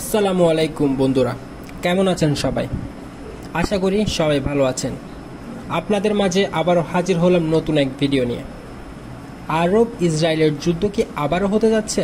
আসসালামু আলাইকুম বন্ধুরা কেমন আছেন সবাই আশা করি সবাই ভালো আছেন আপনাদের মাঝে আবারও হাজির হলাম নতুন এক ভিডিও নিয়ে আরব ইসরায়েলের যুদ্ধ কি আবারও হতে যাচ্ছে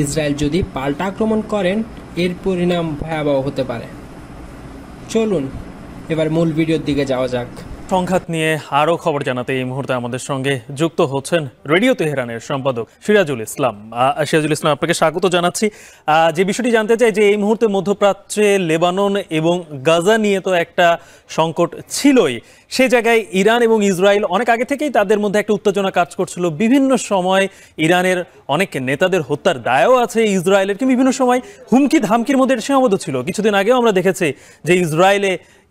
ইসরায়েল যদি পাল্টা আক্রমণ করেন এর পরিণাম ভয়াবহ হতে পারে চলুন এবার মূল ভিডিওর দিকে যাওয়া যাক সংঘাত নিয়ে আরও খবর জানাতে এই মুহূর্তে আমাদের সঙ্গে যুক্ত হচ্ছেন রেডিও তেহরানের সম্পাদক সিরাজুল ইসলাম সিরাজুল ইসলাম আপনাকে স্বাগত জানাচ্ছি যে বিষয়টি জানতে চাই যে এই মুহূর্তে মধ্যপ্রাচ্যে লেবানন এবং গাজা নিয়ে তো একটা সংকট ছিলই সে জায়গায় ইরান এবং ইসরায়েল অনেক আগে থেকেই তাদের মধ্যে একটা উত্তেজনা কাজ করছিল বিভিন্ন সময় ইরানের অনেক নেতাদের হত্যার দায়ও আছে ইসরায়েলের কিন্তু বিভিন্ন সময় হুমকি ধামকির মধ্যে সীমাবদ্ধ ছিল কিছুদিন আগেও আমরা দেখেছি যে ইসরায়েলে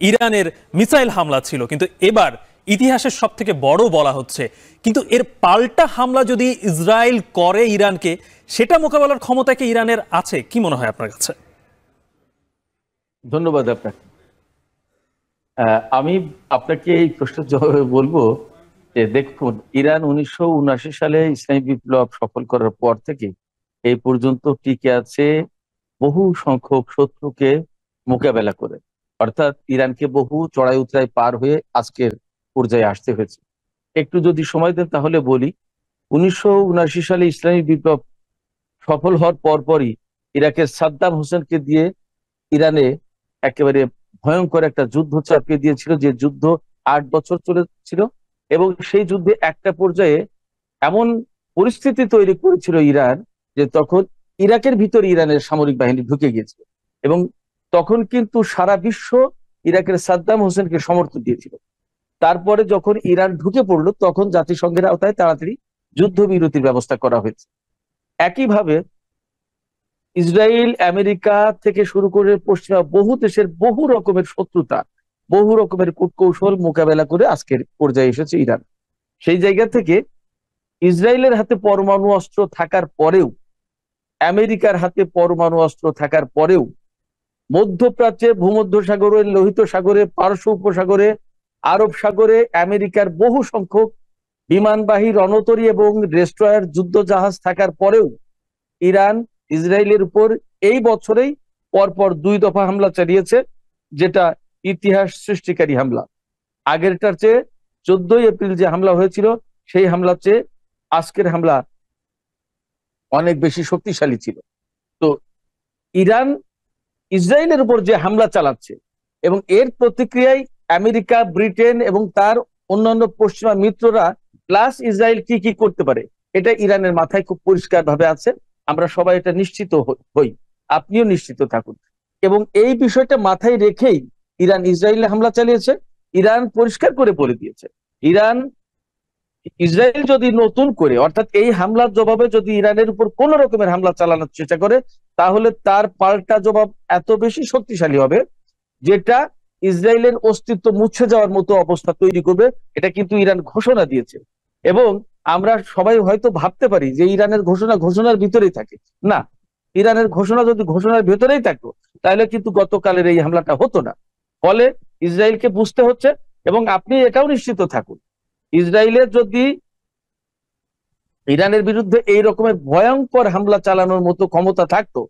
ইরানের মিসাইল হামলা ছিল কিন্তু এবার ইতিহাসের সব থেকে বড় বলা হচ্ছে কিন্তু এর পাল্টা হামলা যদি ইসরায়েল করে ইরানকে সেটা মোকাবেলার ক্ষমতা কি ইরানের আছে কি মনে হয় আপনার কাছে ধন্যবাদ আপনাকে আমি আপনাকে এই প্রশ্ন জবাবে বলবো যে দেখুন ইরান উনিশশো সালে ইসলামী বিপ্লব সফল করার পর থেকে এই পর্যন্ত টিকে আছে বহু সংখ্যক শত্রুকে মোকাবেলা করে অর্থাৎ ইরানকে বহু চড়াই উতরাই পার হয়ে আজকের পর্যায়ে আসতে হয়েছে একটু যদি সময় দেন তাহলে বলি উনিশশো সালে ইসলামী বিপ্লব সফল হওয়ার পরপরই ইরাকের সাদ্দাম হোসেনকে দিয়ে ইরানে একেবারে ভয়ঙ্কর একটা যুদ্ধ চাপিয়ে দিয়েছিল যে যুদ্ধ আট বছর চলেছিল এবং সেই যুদ্ধে একটা পর্যায়ে এমন পরিস্থিতি তৈরি করেছিল ইরান যে তখন ইরাকের ভিতর ইরানের সামরিক বাহিনী ঢুকে গিয়েছিল এবং তখন কিন্তু সারা বিশ্ব ইরাকের সাদ্দাম হোসেনকে সমর্থন দিয়েছিল তারপরে যখন ইরান ঢুকে পড়লো তখন জাতিসংঘের আওতায় তাড়াতাড়ি যুদ্ধবিরতির ব্যবস্থা করা হয়েছে একইভাবে ইসরায়েল আমেরিকা থেকে শুরু করে পশ্চিমা বহু দেশের বহু রকমের শত্রুতা বহু রকমের কূটকৌশল মোকাবেলা করে আজকের পর্যায়ে এসেছে ইরান সেই জায়গা থেকে ইসরায়েলের হাতে পরমাণু অস্ত্র থাকার পরেও আমেরিকার হাতে পরমাণু অস্ত্র থাকার পরেও মধ্যপ্রাচ্যে ভূমধ্য সাগরে লোহিত সাগরে পারস্য উপসাগরে আরব সাগরে আমেরিকার বহু সংখ্যক বিমানবাহী রণতরী এবং রেস্ট্রয়ার যুদ্ধ জাহাজ থাকার পরেও ইরান ইসরায়েলের উপর এই বছরেই পরপর দুই দফা হামলা চালিয়েছে যেটা ইতিহাস সৃষ্টিকারী হামলা আগেরটার চেয়ে চোদ্দই এপ্রিল যে হামলা হয়েছিল সেই হামলার চেয়ে আজকের হামলা অনেক বেশি শক্তিশালী ছিল তো ইরান ইসরায়েলের উপর যে হামলা চালাচ্ছে এবং এর প্রতিক্রিয়ায় আমেরিকা ব্রিটেন এবং তার অন্যান্য পশ্চিমা মিত্ররা প্লাস ইসরায়েল কি কি করতে পারে এটা ইরানের মাথায় খুব পরিষ্কারভাবে আছে আমরা সবাই এটা নিশ্চিত হই আপনিও নিশ্চিত থাকুন এবং এই বিষয়টা মাথায় রেখেই ইরান ইসরায়েলে হামলা চালিয়েছে ইরান পরিষ্কার করে বলে দিয়েছে ইরান ইসরায়েল যদি নতুন করে অর্থাৎ এই হামলার জবাবে যদি ইরানের উপর কোন রকমের হামলা চালানোর চেষ্টা করে তাহলে তার পাল্টা জবাব এত বেশি শক্তিশালী হবে যেটা ইসরায়েলের অস্তিত্ব মুছে যাওয়ার মতো অবস্থা তৈরি করবে এটা কিন্তু ইরান ঘোষণা দিয়েছে এবং আমরা সবাই হয়তো ভাবতে পারি যে ইরানের ঘোষণা ঘোষণার ভিতরেই থাকে না ইরানের ঘোষণা যদি ঘোষণার ভেতরেই থাকতো তাহলে কিন্তু গতকালের এই হামলাটা হতো না ফলে ইসরায়েলকে বুঝতে হচ্ছে এবং আপনি এটাও নিশ্চিত থাকুন ইসরায়েলের যদি ইরানের বিরুদ্ধে এই রকমের ভয়ঙ্কর হামলা চালানোর মতো ক্ষমতা থাকতো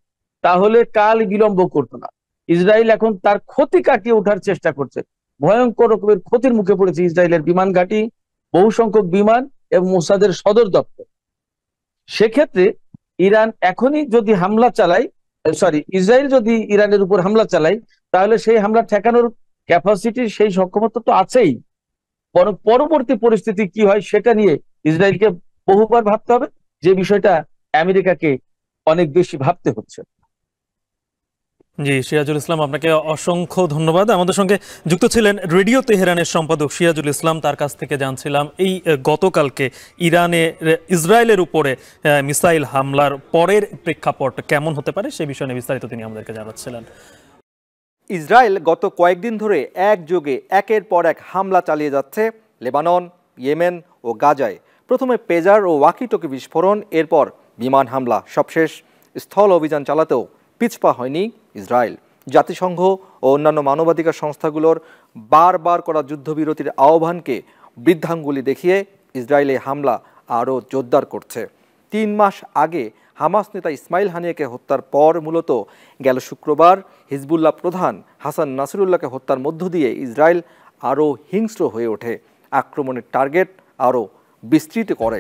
তাহলে কাল বিলম্ব করতো না ইসরায়েল এখন তার ক্ষতি কাটিয়ে ওঠার চেষ্টা করছে ভয়ঙ্কর রকমের ক্ষতির মুখে পড়েছে ইসরায়েলের বিমান ঘাঁটি বহু সংখ্যক বিমান এবং মোসাদের সদর দপ্তর সেক্ষেত্রে ইরান এখনই যদি হামলা চালায় সরি ইসরায়েল যদি ইরানের উপর হামলা চালায় তাহলে সেই হামলা ঠেকানোর ক্যাপাসিটি সেই সক্ষমতা তো আছেই পরবর্তী পরিস্থিতি কি হয় সেটা নিয়ে ইসরায়েলকে বহুবার ভাবতে হবে যে বিষয়টা আমেরিকাকে অনেক বেশি ভাবতে হচ্ছে জি সিরাজুল ইসলাম আপনাকে অসংখ্য ধন্যবাদ আমাদের সঙ্গে যুক্ত ছিলেন রেডিও তেহরানের সম্পাদক সিরাজুল ইসলাম তার কাছ থেকে জানছিলাম এই গতকালকে ইরানে ইসরায়েলের উপরে মিসাইল হামলার পরের প্রেক্ষাপট কেমন হতে পারে সে বিষয়ে বিস্তারিত তিনি আমাদেরকে জানাচ্ছিলেন ইসরায়েল গত কয়েকদিন ধরে একযোগে একের পর এক হামলা চালিয়ে যাচ্ছে লেবানন ইয়েমেন ও গাজায় প্রথমে পেজার ও ওয়াকিটকি বিস্ফোরণ এরপর বিমান হামলা সবশেষ স্থল অভিযান চালাতেও পিছপা হয়নি ইসরায়েল জাতিসংঘ ও অন্যান্য মানবাধিকার সংস্থাগুলোর বারবার করা যুদ্ধবিরতির আহ্বানকে বৃদ্ধাঙ্গুলি দেখিয়ে ইসরায়েলে হামলা আরও জোরদার করছে তিন মাস আগে হামাস নেতা ইসমাইল হানিয়াকে হত্যার পর মূলত গেল শুক্রবার হিজবুল্লাহ প্রধান হাসান নাসিরুল্লাহকে হত্যার মধ্য দিয়ে ইসরায়েল আরও হিংস্র হয়ে ওঠে আক্রমণের টার্গেট আরও বিস্তৃত করে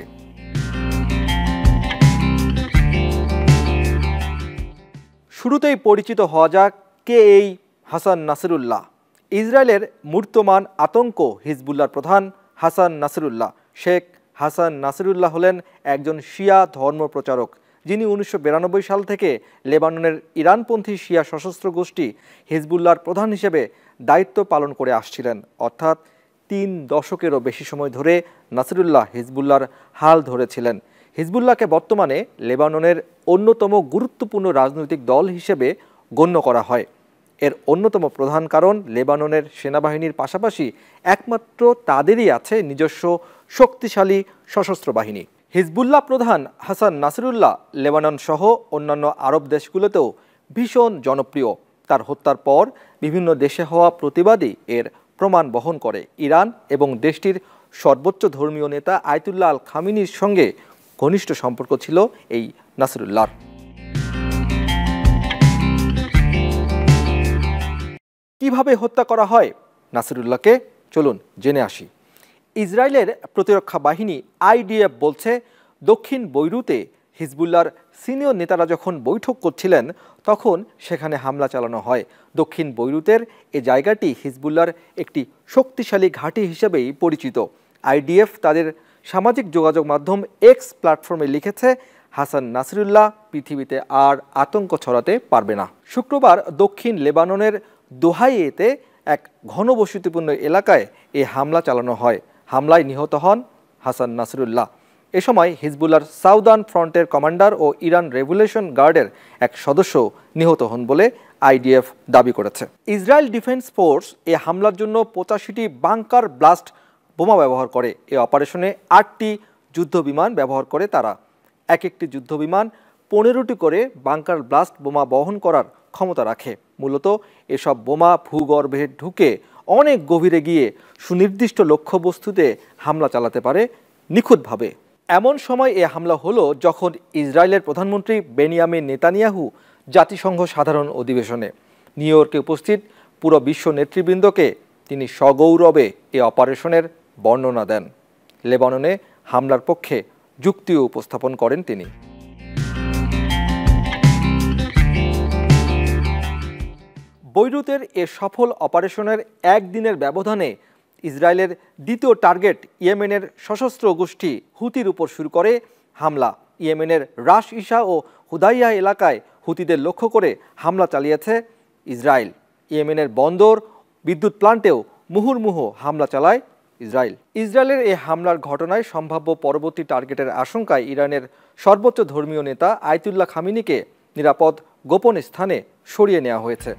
শুরুতেই পরিচিত হওয়া যাক কে এই হাসান নাসিরুল্লাহ ইসরায়েলের মূর্তমান আতঙ্ক হিজবুল্লার প্রধান হাসান নাসিরুল্লাহ শেখ হাসান নাসিরুল্লাহ হলেন একজন শিয়া ধর্ম প্রচারক যিনি উনিশশো সাল থেকে লেবাননের ইরানপন্থী শিয়া সশস্ত্র গোষ্ঠী হিজবুল্লার প্রধান হিসেবে দায়িত্ব পালন করে আসছিলেন অর্থাৎ তিন দশকেরও বেশি সময় ধরে নাসিরুল্লাহ হিজবুল্লার হাল ধরেছিলেন হিজবুল্লাহকে বর্তমানে লেবাননের অন্যতম গুরুত্বপূর্ণ রাজনৈতিক দল হিসেবে গণ্য করা হয় এর অন্যতম প্রধান কারণ লেবাননের সেনাবাহিনীর পাশাপাশি একমাত্র তাদেরই আছে নিজস্ব শক্তিশালী সশস্ত্র বাহিনী হিজবুল্লাহ প্রধান হাসান নাসিরুল্লাহ লেবানন সহ অন্যান্য আরব দেশগুলোতেও ভীষণ জনপ্রিয় তার হত্যার পর বিভিন্ন দেশে হওয়া প্রতিবাদী এর প্রমাণ বহন করে ইরান এবং দেশটির সর্বোচ্চ ধর্মীয় নেতা আয়তুল্লাহ আল খামিনির সঙ্গে ঘনিষ্ঠ সম্পর্ক ছিল এই নাসরুল্লাহর কিভাবে হত্যা করা হয় নাসিরুল্লাহকে চলুন জেনে আসি ইসরায়েলের প্রতিরক্ষা বাহিনী আইডিএফ বলছে দক্ষিণ বৈরুতে হিজবুল্লার সিনিয়র নেতারা যখন বৈঠক করছিলেন তখন সেখানে হামলা চালানো হয় দক্ষিণ বৈরুতের এ জায়গাটি হিজবুল্লার একটি শক্তিশালী ঘাঁটি হিসেবেই পরিচিত আইডিএফ তাদের সামাজিক যোগাযোগ মাধ্যম এক্স প্ল্যাটফর্মে লিখেছে হাসান নাসিরুল্লাহ পৃথিবীতে আর আতঙ্ক ছড়াতে পারবে না শুক্রবার দক্ষিণ লেবাননের দোহাইয়েতে এক ঘনবসতিপূর্ণ এলাকায় এই হামলা চালানো হয় হামলায় নিহত হন হাসান নাসিরুল্লাহ এ সময় হিজবুল্লার সাউদার্ন ফ্রন্টের কমান্ডার ও ইরান রেভুলেশন গার্ডের এক সদস্য নিহত হন বলে আইডিএফ দাবি করেছে ইসরায়েল ডিফেন্স ফোর্স এ হামলার জন্য পঁচাশিটি বাংকার ব্লাস্ট বোমা ব্যবহার করে এ অপারেশনে আটটি যুদ্ধ বিমান ব্যবহার করে তারা এক একটি যুদ্ধ বিমান পনেরোটি করে বাংকার ব্লাস্ট বোমা বহন করার ক্ষমতা রাখে মূলত এসব বোমা ভূগর্ভে ঢুকে অনেক গভীরে গিয়ে সুনির্দিষ্ট লক্ষ্যবস্তুতে হামলা চালাতে পারে নিখুঁতভাবে এমন সময় এ হামলা হলো যখন ইসরায়েলের প্রধানমন্ত্রী বেনিয়ামে নেতানিয়াহু জাতিসংঘ সাধারণ অধিবেশনে নিউ ইয়র্কে উপস্থিত পুরো বিশ্ব নেতৃবৃন্দকে তিনি সগৌরবে এ অপারেশনের বর্ণনা দেন লেবাননে হামলার পক্ষে যুক্তিও উপস্থাপন করেন তিনি বৈরুতের এ সফল অপারেশনের একদিনের ব্যবধানে ইসরায়েলের দ্বিতীয় টার্গেট ইয়েমেনের সশস্ত্র গোষ্ঠী হুতির উপর শুরু করে হামলা ইয়েমেনের রাশ ইশা ও হুদাইয়া এলাকায় হুতিদের লক্ষ্য করে হামলা চালিয়েছে ইসরায়েল ইয়েমেনের বন্দর বিদ্যুৎ প্লান্টেও মুহুর্মুহ হামলা চালায় ইসরায়েল ইসরায়েলের এই হামলার ঘটনায় সম্ভাব্য পরবর্তী টার্গেটের আশঙ্কায় ইরানের সর্বোচ্চ ধর্মীয় নেতা আয়তুল্লাহ খামিনিকে নিরাপদ গোপন স্থানে সরিয়ে নেওয়া হয়েছে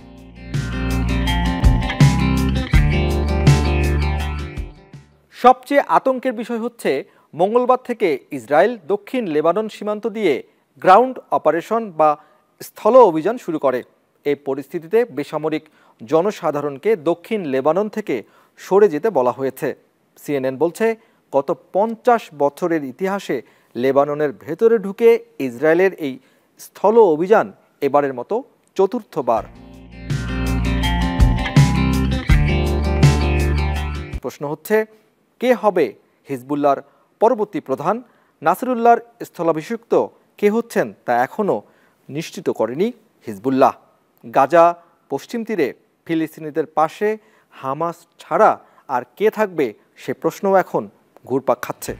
সবচেয়ে আতঙ্কের বিষয় হচ্ছে মঙ্গলবার থেকে ইসরায়েল দক্ষিণ লেবানন সীমান্ত দিয়ে গ্রাউন্ড অপারেশন বা স্থল অভিযান শুরু করে এই পরিস্থিতিতে বেসামরিক জনসাধারণকে দক্ষিণ লেবানন থেকে সরে যেতে বলা হয়েছে সিএনএন বলছে গত পঞ্চাশ বছরের ইতিহাসে লেবাননের ভেতরে ঢুকে ইসরায়েলের এই স্থল অভিযান এবারের মতো চতুর্থবার প্রশ্ন হচ্ছে কে হবে হিজবুল্লার পরবর্তী প্রধান নাসিরুল্লাহর স্থলাভিষিক্ত কে হচ্ছেন তা এখনও নিশ্চিত করেনি হিজবুল্লাহ গাজা পশ্চিম তীরে ফিলিস্তিনিদের পাশে হামাস ছাড়া আর কে থাকবে সে প্রশ্নও এখন ঘুরপাক খাচ্ছে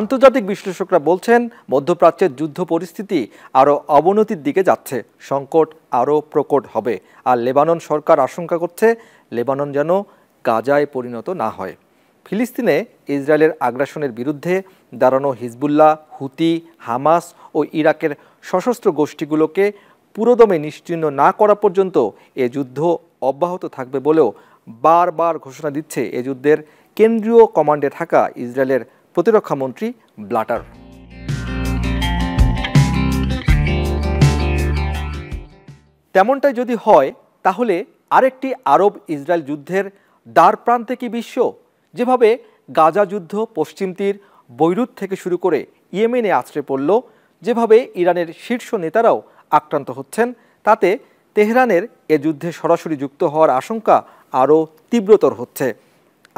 আন্তর্জাতিক বিশ্লেষকরা বলছেন মধ্যপ্রাচ্যের যুদ্ধ পরিস্থিতি আরও অবনতির দিকে যাচ্ছে সংকট আরও প্রকট হবে আর লেবানন সরকার আশঙ্কা করছে লেবানন যেন গাজায় পরিণত না হয় ফিলিস্তিনে ইসরায়েলের আগ্রাসনের বিরুদ্ধে দাঁড়ানো হিজবুল্লাহ হুতি হামাস ও ইরাকের সশস্ত্র গোষ্ঠীগুলোকে পুরোদমে নিশ্চিহ্ন না করা পর্যন্ত এ যুদ্ধ অব্যাহত থাকবে বলেও বারবার ঘোষণা দিচ্ছে এ যুদ্ধের কেন্দ্রীয় কমান্ডে থাকা ইসরায়েলের প্রতিরক্ষামন্ত্রী ব্লাটার তেমনটাই যদি হয় তাহলে আরেকটি আরব ইসরায়েল যুদ্ধের দ্বার প্রান্তে কি বিশ্ব যেভাবে গাজা যুদ্ধ পশ্চিম তীর বৈরুত থেকে শুরু করে ইয়েমেনে আশ্রে পড়ল যেভাবে ইরানের শীর্ষ নেতারাও আক্রান্ত হচ্ছেন তাতে তেহরানের এ যুদ্ধে সরাসরি যুক্ত হওয়ার আশঙ্কা আরও তীব্রতর হচ্ছে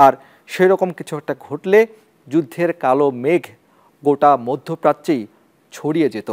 আর সেরকম কিছু একটা ঘটলে যুদ্ধের কালো মেঘ গোটা মধ্যপ্রাচ্যেই ছড়িয়ে যেত